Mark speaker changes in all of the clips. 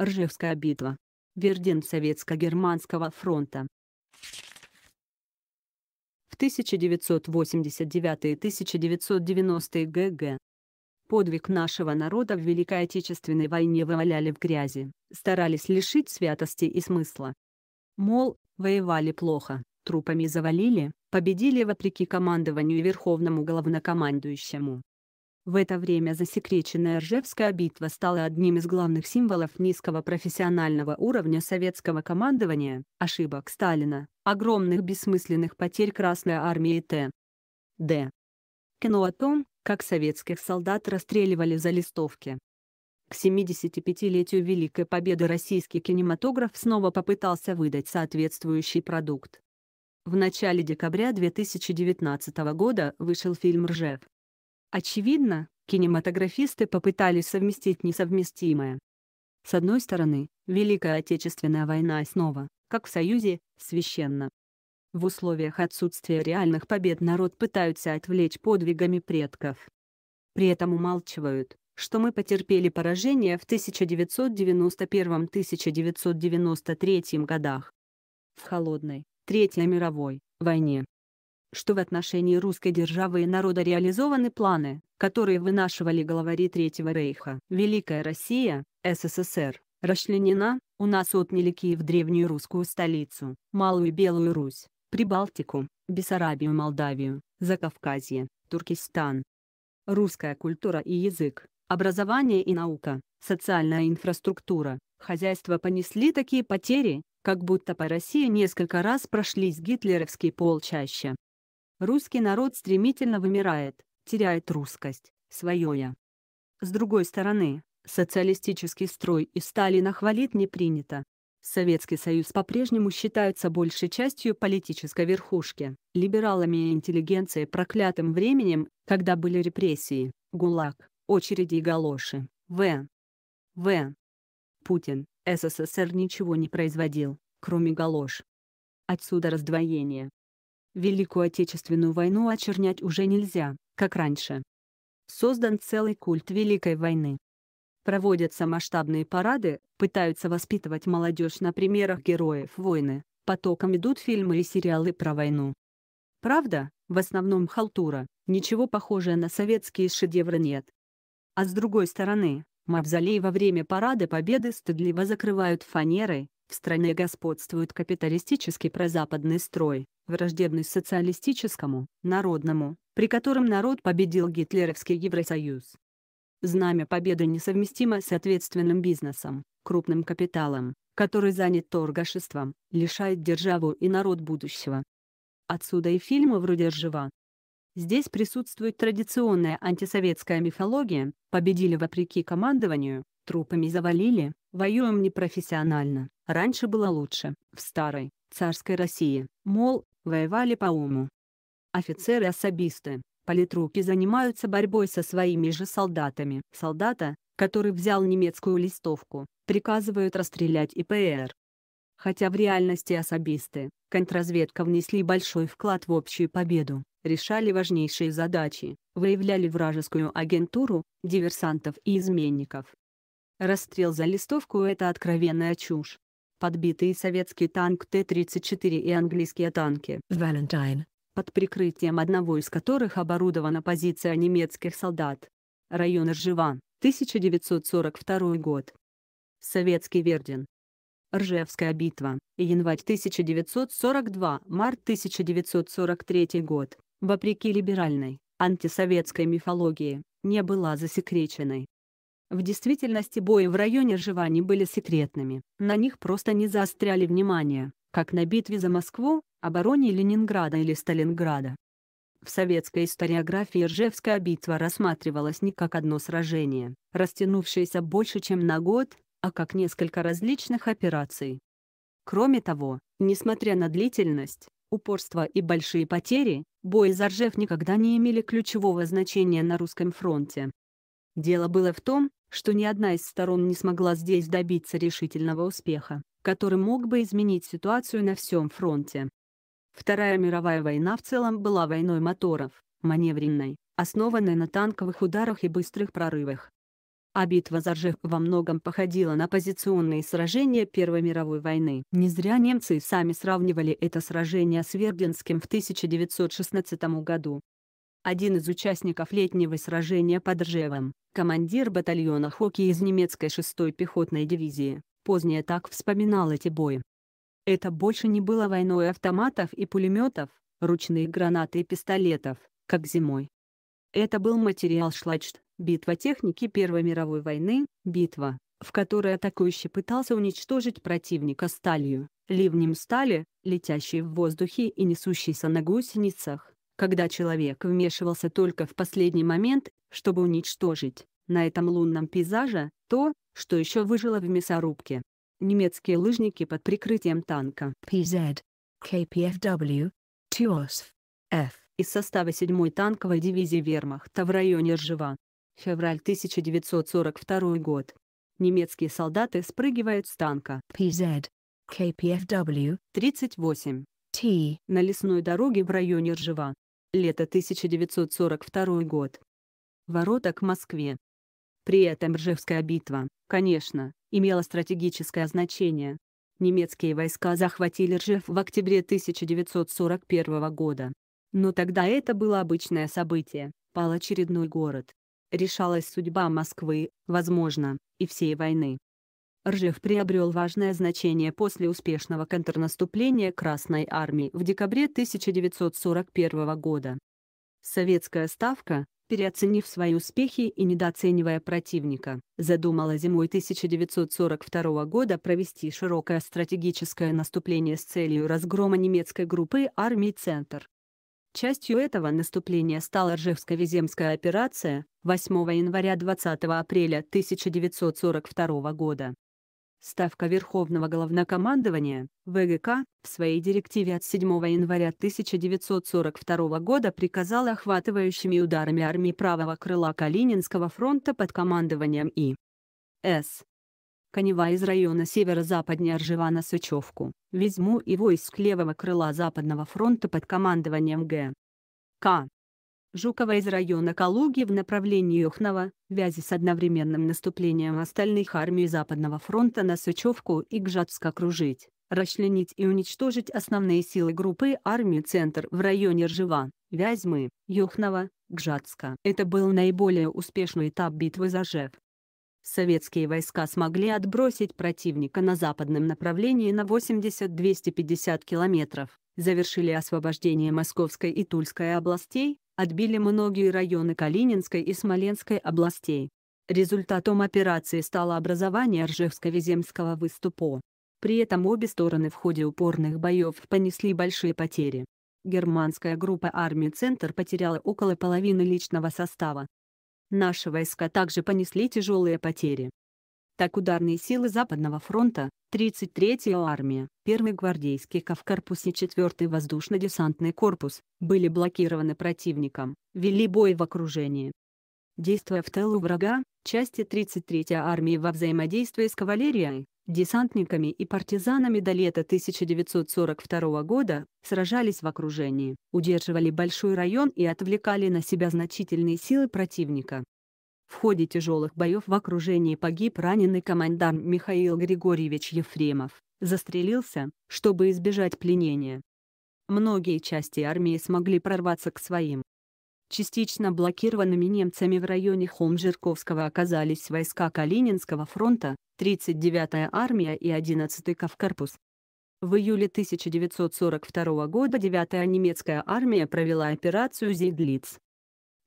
Speaker 1: Ржевская битва. Верден Советско-Германского фронта. В 1989-1990 г.г. Подвиг нашего народа в Великой Отечественной войне вываляли в грязи, старались лишить святости и смысла. Мол, воевали плохо, трупами завалили, победили вопреки командованию и верховному главнокомандующему, в это время засекреченная Ржевская битва стала одним из главных символов низкого профессионального уровня советского командования, ошибок Сталина, огромных бессмысленных потерь Красной Армии Т. Д. Кино о том, как советских солдат расстреливали за листовки. К 75-летию Великой Победы российский кинематограф снова попытался выдать соответствующий продукт. В начале декабря 2019 года вышел фильм «Ржев», Очевидно, кинематографисты попытались совместить несовместимое. С одной стороны, Великая Отечественная война снова, как в Союзе, священна. В условиях отсутствия реальных побед народ пытаются отвлечь подвигами предков. При этом умалчивают, что мы потерпели поражение в 1991-1993 годах. В холодной, Третьей мировой, войне что в отношении русской державы и народа реализованы планы, которые вынашивали главари Третьего Рейха. Великая Россия, СССР, расчленена, у нас отняли Киев древнюю русскую столицу, Малую Белую Русь, Прибалтику, Бессарабию Молдавию, Закавказье, Туркестан. Русская культура и язык, образование и наука, социальная инфраструктура, хозяйство понесли такие потери, как будто по России несколько раз прошлись гитлеровские полчища. Русский народ стремительно вымирает, теряет русскость, свое «я». С другой стороны, социалистический строй и Сталина хвалить не принято. Советский Союз по-прежнему считается большей частью политической верхушки, либералами и интеллигенцией проклятым временем, когда были репрессии, ГУЛАГ, очереди и галоши, В. В. Путин, СССР ничего не производил, кроме галош. Отсюда раздвоение. Великую Отечественную войну очернять уже нельзя, как раньше. Создан целый культ Великой войны. Проводятся масштабные парады, пытаются воспитывать молодежь на примерах героев войны, потоком идут фильмы и сериалы про войну. Правда, в основном халтура, ничего похожего на советские шедевры нет. А с другой стороны, мавзолей во время парада победы стыдливо закрывают фанерой, в стране господствует капиталистический прозападный строй, враждебность социалистическому, народному, при котором народ победил гитлеровский Евросоюз. Знамя победы несовместимо с ответственным бизнесом, крупным капиталом, который занят торгашеством, лишает державу и народ будущего. Отсюда и фильмы вроде «Жива». Здесь присутствует традиционная антисоветская мифология, победили вопреки командованию, трупами завалили, воюем непрофессионально, раньше было лучше, в старой, царской России, мол, воевали по уму. Офицеры-особисты, политруки занимаются борьбой со своими же солдатами. Солдата, который взял немецкую листовку, приказывают расстрелять ИПР. Хотя в реальности особисты, контрразведка внесли большой вклад в общую победу, решали важнейшие задачи, выявляли вражескую агентуру, диверсантов и изменников. Расстрел за листовку – это откровенная чушь подбитые советский танк Т-34 и английские танки «Валентайн», под прикрытием одного из которых оборудована позиция немецких солдат. Район Ржеван, 1942 год. Советский Верден. Ржевская битва, январь 1942-март 1943 год, вопреки либеральной, антисоветской мифологии, не была засекреченной. В действительности бои в районе Живани были секретными, на них просто не заостряли внимание, как на битве за Москву, обороне Ленинграда или Сталинграда. В советской историографии Ржевская битва рассматривалась не как одно сражение, растянувшееся больше чем на год, а как несколько различных операций. Кроме того, несмотря на длительность, упорство и большие потери, бои за Ржев никогда не имели ключевого значения на русском фронте. Дело было в том, что ни одна из сторон не смогла здесь добиться решительного успеха, который мог бы изменить ситуацию на всем фронте. Вторая мировая война в целом была войной моторов, маневренной, основанной на танковых ударах и быстрых прорывах. А битва за Ржев во многом походила на позиционные сражения Первой мировой войны. Не зря немцы сами сравнивали это сражение с Верденским в 1916 году, один из участников летнего сражения под Ржевом, командир батальона хоккей из немецкой 6-й пехотной дивизии, позднее так вспоминал эти бои. Это больше не было войной автоматов и пулеметов, ручные гранаты и пистолетов, как зимой. Это был материал Шлачт, битва техники Первой мировой войны, битва, в которой атакующий пытался уничтожить противника сталью, ливнем стали, летящей в воздухе и несущейся на гусеницах когда человек вмешивался только в последний момент, чтобы уничтожить, на этом лунном пейзаже, то, что еще выжило в мясорубке. Немецкие лыжники под прикрытием танка PZ, KPFW, TUOSF, F из состава 7-й танковой дивизии вермахта в районе Ржева. Февраль 1942 год. Немецкие солдаты спрыгивают с танка PZ, KPFW, 38, T на лесной дороге в районе Ржева лето 1942 год. Ворота к Москве. При этом Ржевская битва, конечно, имела стратегическое значение. Немецкие войска захватили Ржев в октябре 1941 года. Но тогда это было обычное событие, пал очередной город. Решалась судьба Москвы, возможно, и всей войны. Ржев приобрел важное значение после успешного контрнаступления Красной Армии в декабре 1941 года. Советская ставка, переоценив свои успехи и недооценивая противника, задумала зимой 1942 года провести широкое стратегическое наступление с целью разгрома немецкой группы армий «Центр». Частью этого наступления стала Ржевско-Виземская операция 8 января 20 апреля 1942 года. Ставка Верховного Главнокомандования, ВГК, в своей директиве от 7 января 1942 года приказала охватывающими ударами армии правого крыла Калининского фронта под командованием И. С. Конева из района северо-западнее Ржева на Сычевку, Везьму и войск левого крыла Западного фронта под командованием Г. К. Жукова из района Калуги в направлении Юхнова, вязи с одновременным наступлением остальных армий Западного фронта на Сычевку и Гжатск окружить, расчленить и уничтожить основные силы группы армии «Центр» в районе Ржева, Вязьмы, Юхнова, Гжатска. Это был наиболее успешный этап битвы за Жев. Советские войска смогли отбросить противника на западном направлении на 80-250 километров, завершили освобождение Московской и Тульской областей, отбили многие районы Калининской и Смоленской областей. Результатом операции стало образование Ржевско-Виземского выступа. При этом обе стороны в ходе упорных боев понесли большие потери. Германская группа армии «Центр» потеряла около половины личного состава. Наши войска также понесли тяжелые потери. Так ударные силы Западного фронта, 33-я армия, 1-й гвардейский Кавкорпус и 4-й воздушно-десантный корпус, были блокированы противником, вели бой в окружении. Действуя в тылу врага, части 33-й армии во взаимодействии с кавалерией, десантниками и партизанами до лета 1942 года, сражались в окружении, удерживали большой район и отвлекали на себя значительные силы противника. В ходе тяжелых боев в окружении погиб раненый командар Михаил Григорьевич Ефремов, застрелился, чтобы избежать пленения. Многие части армии смогли прорваться к своим. Частично блокированными немцами в районе Холмжирковского оказались войска Калининского фронта, 39-я армия и 11-й Кавкорпус. В июле 1942 года 9-я немецкая армия провела операцию «Зиглиц»,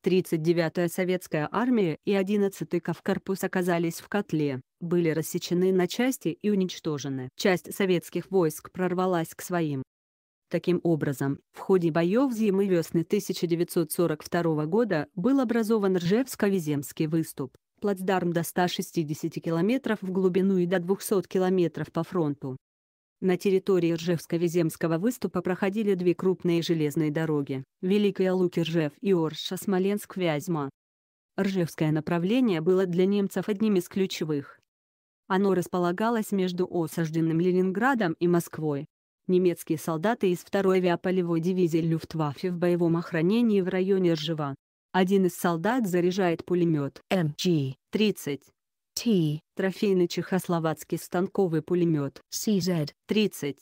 Speaker 1: 39-я советская армия и 11-й Кавкорпус оказались в котле, были рассечены на части и уничтожены. Часть советских войск прорвалась к своим. Таким образом, в ходе боев зимы весны 1942 года был образован Ржевско-Виземский выступ, плацдарм до 160 км в глубину и до 200 км по фронту. На территории Ржевско-Веземского выступа проходили две крупные железные дороги – Великая Алуки-Ржев и Орша-Смоленск-Вязьма. Ржевское направление было для немцев одним из ключевых. Оно располагалось между осажденным Ленинградом и Москвой. Немецкие солдаты из 2-й авиаполевой дивизии Люфтваффе в боевом охранении в районе Ржева. Один из солдат заряжает пулемет МГ-30 T. Трофейный чехословацкий станковый пулемет. CZ. 30.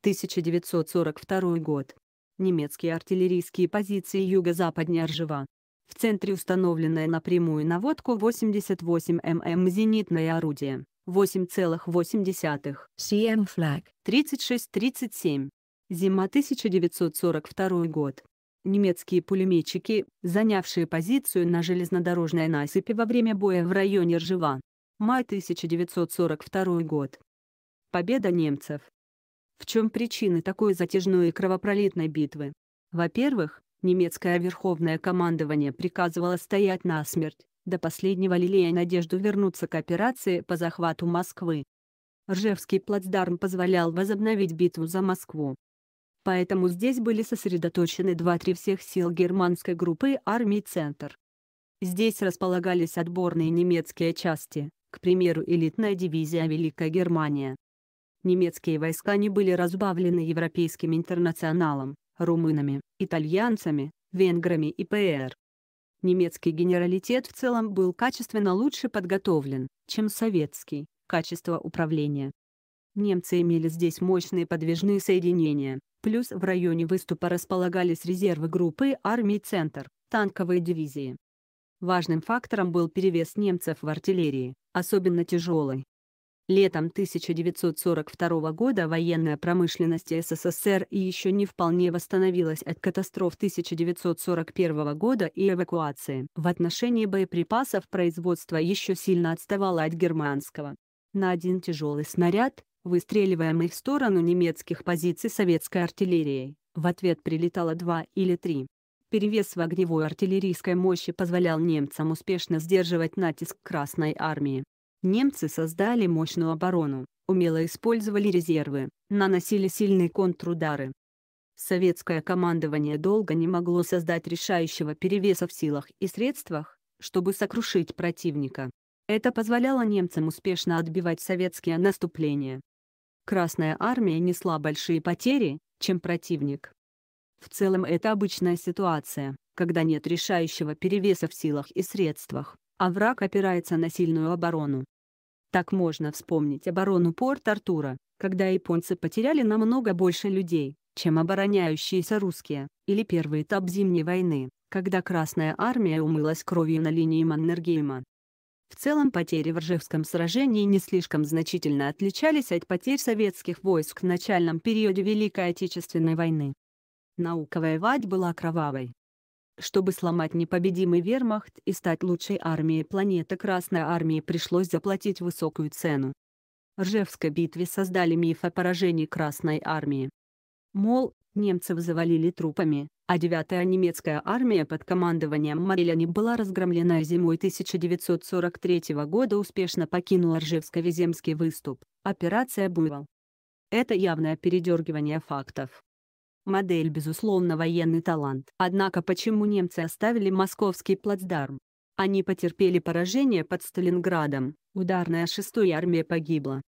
Speaker 1: 1942 год. Немецкие артиллерийские позиции юго-западнее Ржева. В центре установленное на прямую наводку 88 мм зенитное орудие. 8,8. CM Flag. 36-37. Зима 1942 год. Немецкие пулеметчики, занявшие позицию на железнодорожной насыпи во время боя в районе Ржева, май 1942 год. Победа немцев. В чем причины такой затяжной и кровопролитной битвы? Во-первых, немецкое верховное командование приказывало стоять насмерть, до последнего лелея надежду вернуться к операции по захвату Москвы. Ржевский плацдарм позволял возобновить битву за Москву. Поэтому здесь были сосредоточены 2-3 всех сил германской группы армий «Центр». Здесь располагались отборные немецкие части, к примеру элитная дивизия Великая Германия. Немецкие войска не были разбавлены европейским интернационалом, румынами, итальянцами, венграми и ПР. Немецкий генералитет в целом был качественно лучше подготовлен, чем советский, качество управления. Немцы имели здесь мощные подвижные соединения, плюс в районе выступа располагались резервы группы армий «Центр», танковые дивизии, Важным фактором был перевес немцев в артиллерии, особенно тяжелой. Летом 1942 года военная промышленность СССР еще не вполне восстановилась от катастроф 1941 года и эвакуации. В отношении боеприпасов производство еще сильно отставало от германского. На один тяжелый снаряд, выстреливаемый в сторону немецких позиций советской артиллерией, в ответ прилетало два или три. Перевес в огневой артиллерийской мощи позволял немцам успешно сдерживать натиск Красной армии. Немцы создали мощную оборону, умело использовали резервы, наносили сильные контрудары. Советское командование долго не могло создать решающего перевеса в силах и средствах, чтобы сокрушить противника. Это позволяло немцам успешно отбивать советские наступления. Красная армия несла большие потери, чем противник. В целом это обычная ситуация, когда нет решающего перевеса в силах и средствах, а враг опирается на сильную оборону. Так можно вспомнить оборону Порт-Артура, когда японцы потеряли намного больше людей, чем обороняющиеся русские, или первый этап Зимней войны, когда Красная Армия умылась кровью на линии Маннергейма. В целом потери в Ржевском сражении не слишком значительно отличались от потерь советских войск в начальном периоде Великой Отечественной войны. Науковая воевать была кровавой. Чтобы сломать непобедимый вермахт и стать лучшей армией планеты Красной Армии пришлось заплатить высокую цену. В Ржевской битве создали миф о поражении Красной Армии. Мол, немцев завалили трупами, а 9-я немецкая армия под командованием Мариляни была разгромлена зимой 1943 года успешно покинула Ржевско-Виземский выступ, операция «Буйвол». Это явное передергивание фактов. Модель, безусловно, военный талант. Однако почему немцы оставили московский плацдарм? Они потерпели поражение под Сталинградом, ударная 6 армия погибла.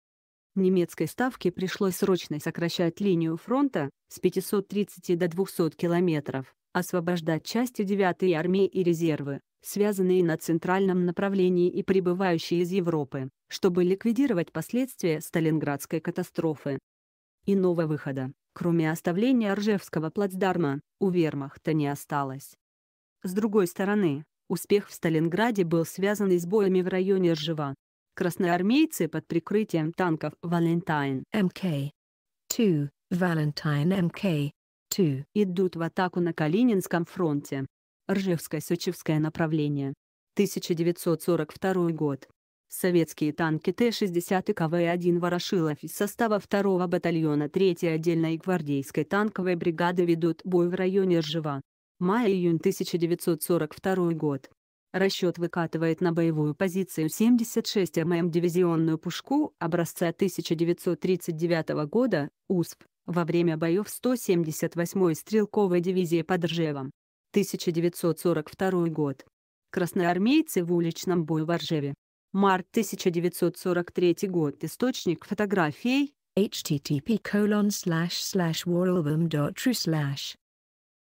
Speaker 1: Немецкой ставке пришлось срочно сокращать линию фронта с 530 до 200 километров, освобождать части 9 армии и резервы, связанные на центральном направлении и прибывающие из Европы, чтобы ликвидировать последствия Сталинградской катастрофы. Иного выхода, Кроме оставления Ржевского плацдарма, у вермахта не осталось. С другой стороны, успех в Сталинграде был связан с боями в районе Ржева. Красноармейцы под прикрытием танков «Валентайн» МК. 2, «Валентайн МК. 2 идут в атаку на Калининском фронте. Ржевское-Сочевское направление. 1942 год. Советские танки Т-60 и КВ-1 «Ворошилов» из состава 2-го батальона 3-й отдельной гвардейской танковой бригады ведут бой в районе Ржева. Май-июнь 1942 год. Расчет выкатывает на боевую позицию 76 ММ дивизионную пушку образца 1939 года, УСП, во время боев 178-й стрелковой дивизии под Ржевом. 1942 год. Красноармейцы в уличном бою в Ржеве март 1943 год, источник фотографий http colon slash slash waralbum.tru slash